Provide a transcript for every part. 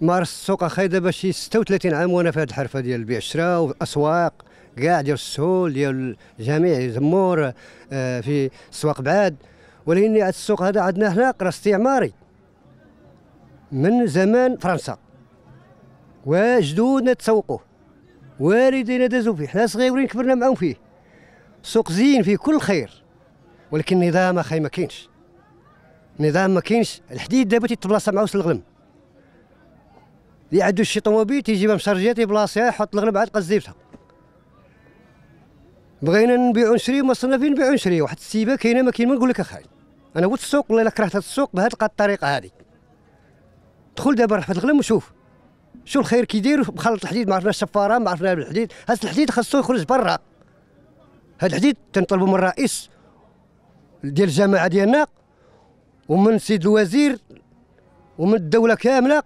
مارس السوق اخي دابا شي 36 عام وانا في هذه الحرفه ديال البيع الشراء والاسواق كاع ديال السهول ديال جميع زمور آه، في سواق بعاد ولكن هذا السوق هذا عندنا هنا قرا استعماري من زمان فرنسا وجدودنا تسوقوه والدينا دازوا فيه حنا صغيرين كبرنا معاهم فيه سوق زين فيه كل خير ولكن النظام اخي ما كاينش نظام ما كاينش الحديد دابا تيتبلاصا مع وسط الغلم اللي شي طوموبيل تيجيبها مشرجيه تيبلاصيها يحط الغلم عاد قزيبتها بغينا نبيعو نشريو مصرنا فين نبيعو نشريو واحد السيبه كاينه ما كاين ما نقول لك اخاي انا ولد السوق والله الا كرهت هذا السوق بهذه الطريقه هذه دخل دابا في الغلم وشوف شو الخير كيدير مخلط الحديد ما عرفناش الشفاره ما عرفناش الحديد هذا الحديد خاصو يخرج برا هذا الحديد تنطلبوا من الرئيس ديال الجماعه ديالنا ومن سيد الوزير ومن الدوله كامله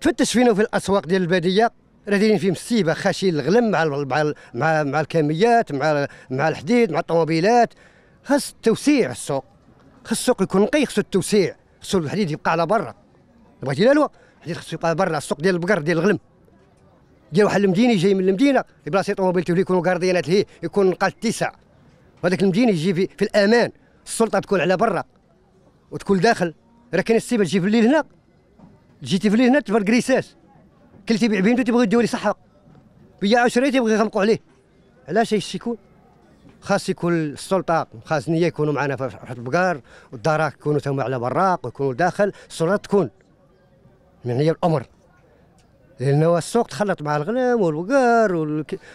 تفتش فينا في الاسواق ديال الباديه راه دايرين فيهم السيبه خاشين الغلم مع مع مع, مع الكميات مع مع الحديد مع الطوموبيلات خاص التوسيع السوق خاص السوق يكون نقي خاصو التوسيع خاصو الحديد يبقى على برا بغيتي لا لا الحديد خاصو يبقى برا السوق ديال البقر ديال الغلم ديال واحد المديني جاي من المدينه بلاصه طوموبيلته اللي يكونوا كارديانات ليه يكون نقال التسع وهذاك المديني يجي في, في الامان السلطه تكون على برا وتكون داخل راه كاين السيبه تجي في الليل هنا جيتي في الليل هنا تبر كريساس كلتي بيع بينتو تيبغي يديو لي صحه بياع وشري تيبغي يغلقوا عليه علاش هيش يكون خاص يكون السلطه خاص نيه يكونوا معنا في رحله البقار والدراك يكونوا تما على براق ويكونوا داخل السلطه تكون من هي الامر لان السوق تخلط مع الغنم والبقار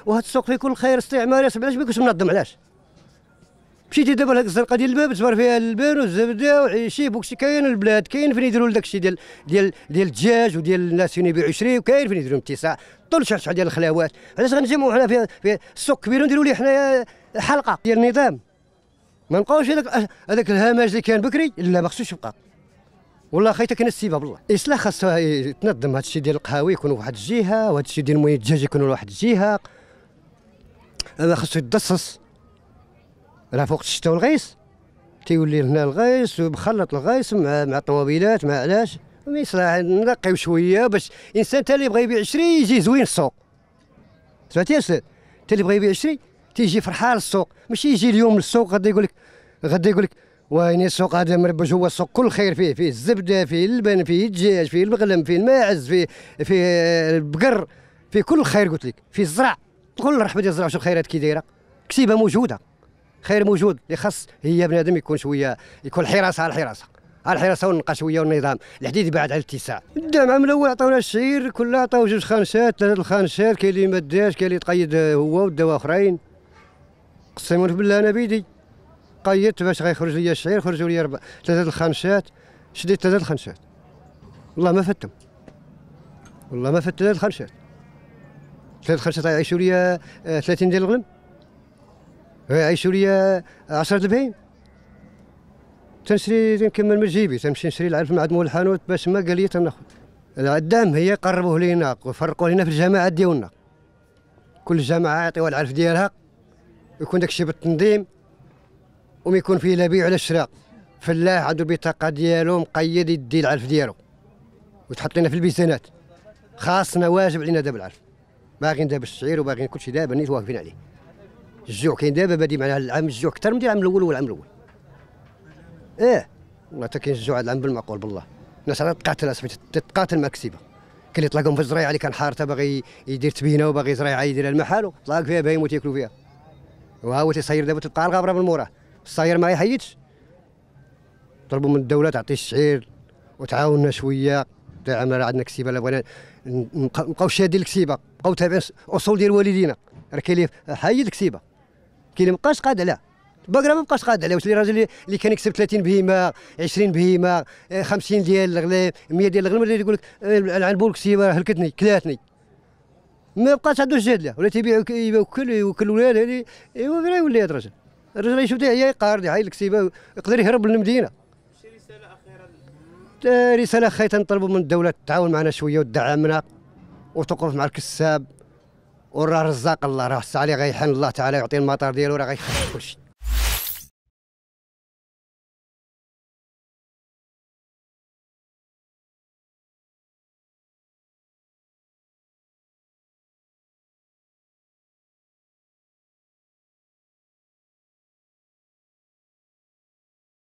وهذا السوق فيه كل خير استعماري علاش ما يكونش منظم علاش مشيتي دابا لهاد الزرقه ديال الباب تبار فيها البان والزبده وعيشي بوكشي كاين البلاد كاين فين يديروا داكشي الشيء ديال ديال ديال الدجاج وديال الناس فين يبيعوا يشري وكاين فين يديروا الاتساع طول شحال شحال ديال الخلاوات علاش غنجمعوا حنا في, السوق كبير ونديروا ليه حنايا حلقه ديال النظام ما نبقاوش هذاك هذاك الهمج اللي كان بكري لا ما خصوش يبقى والله خيتك كان السيبه بالله الاصلاح خاصو يتنظم هذا الشيء ديال القهاوي يكونوا واحد الجهه وهذا الشيء ديال المويه الدجاج يكونوا واحد الجهه هذا خاصو يتدسس راه فوق الشتا والغيص تيولي هنا الغيص ومخلط الغيص مع مع الطوموبيلات مع علاش ما يصلح شويه باش الانسان تالي اللي بغى يبيع شري يجي زوين السوق سمعتي يا استاذ تا اللي بغى يبيع شري تيجي فرحان السوق ماشي يجي اليوم للسوق غادي يقول لك غادي يقول لك وين السوق هذا مربج هو السوق كل خير فيه فيه الزبده فيه اللبن فيه الدجاج فيه المغلم فيه الماعز فيه فيه البقر فيه كل خير قلت لك فيه الزرع كل الرحمه ديال الزرع شوف الخيرات كي دايره كتيبه موجوده خير موجود اللي خاص هي بنادم يكون شويه يكون الحراسه على الحراسه على الحراسه والنقاشويه والنظام الحديد بعد على الاتساع الدعم عام الاول عطاونا الشعير كلها عطاو جوج خانشات ثلاثه الخانشات كاين اللي ما داش كاين اللي تقيد هو وداو اخرين قسم بالله انا بيدي قيدت باش غيخرج لي الشعير خرجوا لي رب... ثلاثه الخانشات شديت ثلاثه الخانشات والله ما فتم والله ما فت ثلاثه الخانشات ثلاثه الخانشات يعيشوا لي 30 آه، ديال الغنم عيشوا لي 10 دبهيم تنشري نكمل من جيبي تنمشي نشري العلف مع مول الحانوت باش ما قال لي تناخذ العدام هي قربوه لينا وفرقوا لينا في الجماعه ديالنا كل جماعه يعطيوها العلف ديالها يكون داكشي بالتنظيم وما يكون فيه لا بيع ولا شراء فلاح عنده البطاقه ديالو مقيد يدي العلف ديالو وتحط لنا في البيزانات خاصنا واجب علينا دابا العلف باغيين دابا الشعير وباغيين كلشي دابا نيت واقفين عليه الجوع كاين دابا بادي معناها العام الجوع اكثر من العام الاول والعام الاول اه والله كاين الجوع هذا العام بالمعقول بالله الناس راه تقاتل اصاحبي تتقاتل مع كسيبه اللي طلقهم في الزريعه اللي كان حارته باغي يدير تبينه وباغي زريعه يديرها المحال طلاق فيها يموت ياكلوا فيها وها هو تيصير دابا تبقى الغابره من موراه الصاير ما يحيدش طلبوا من الدوله تعطي الشعير وتعاوننا شويه دعم راه عندنا كسيبه بغينا نبقاو شادين الكسيبه بقاو تابعين اصول ديال والدينا راه كاين حيد الكسيبه كاين مابقاش قاد عليه باقره ما بقاش قاد عليه واش اللي راجل اللي كان يكسب 30 بهيمه 20 بهيمه 50 آه، ديال الغلام 100 ديال الغلام اللي يقول لك آه، العنبور كسيبه هلكتني كلاتني ما بقاش عنده الجهد له ولا تيبيع يوكل يوكل ولاد هذه ايوا فين يولي هذا الرجل الرجل يشوف هي يقارد هاي الكسيبه يقدر يهرب للمدينه رساله اخيره رساله اخيره نطلبوا من الدوله تعاون معنا شويه وتدعمنا وتوقف مع الكساب وراه رزاق الله راه الساعه اللي غيحن الله تعالى يعطي المطر ديالو راه غيخرج كلشي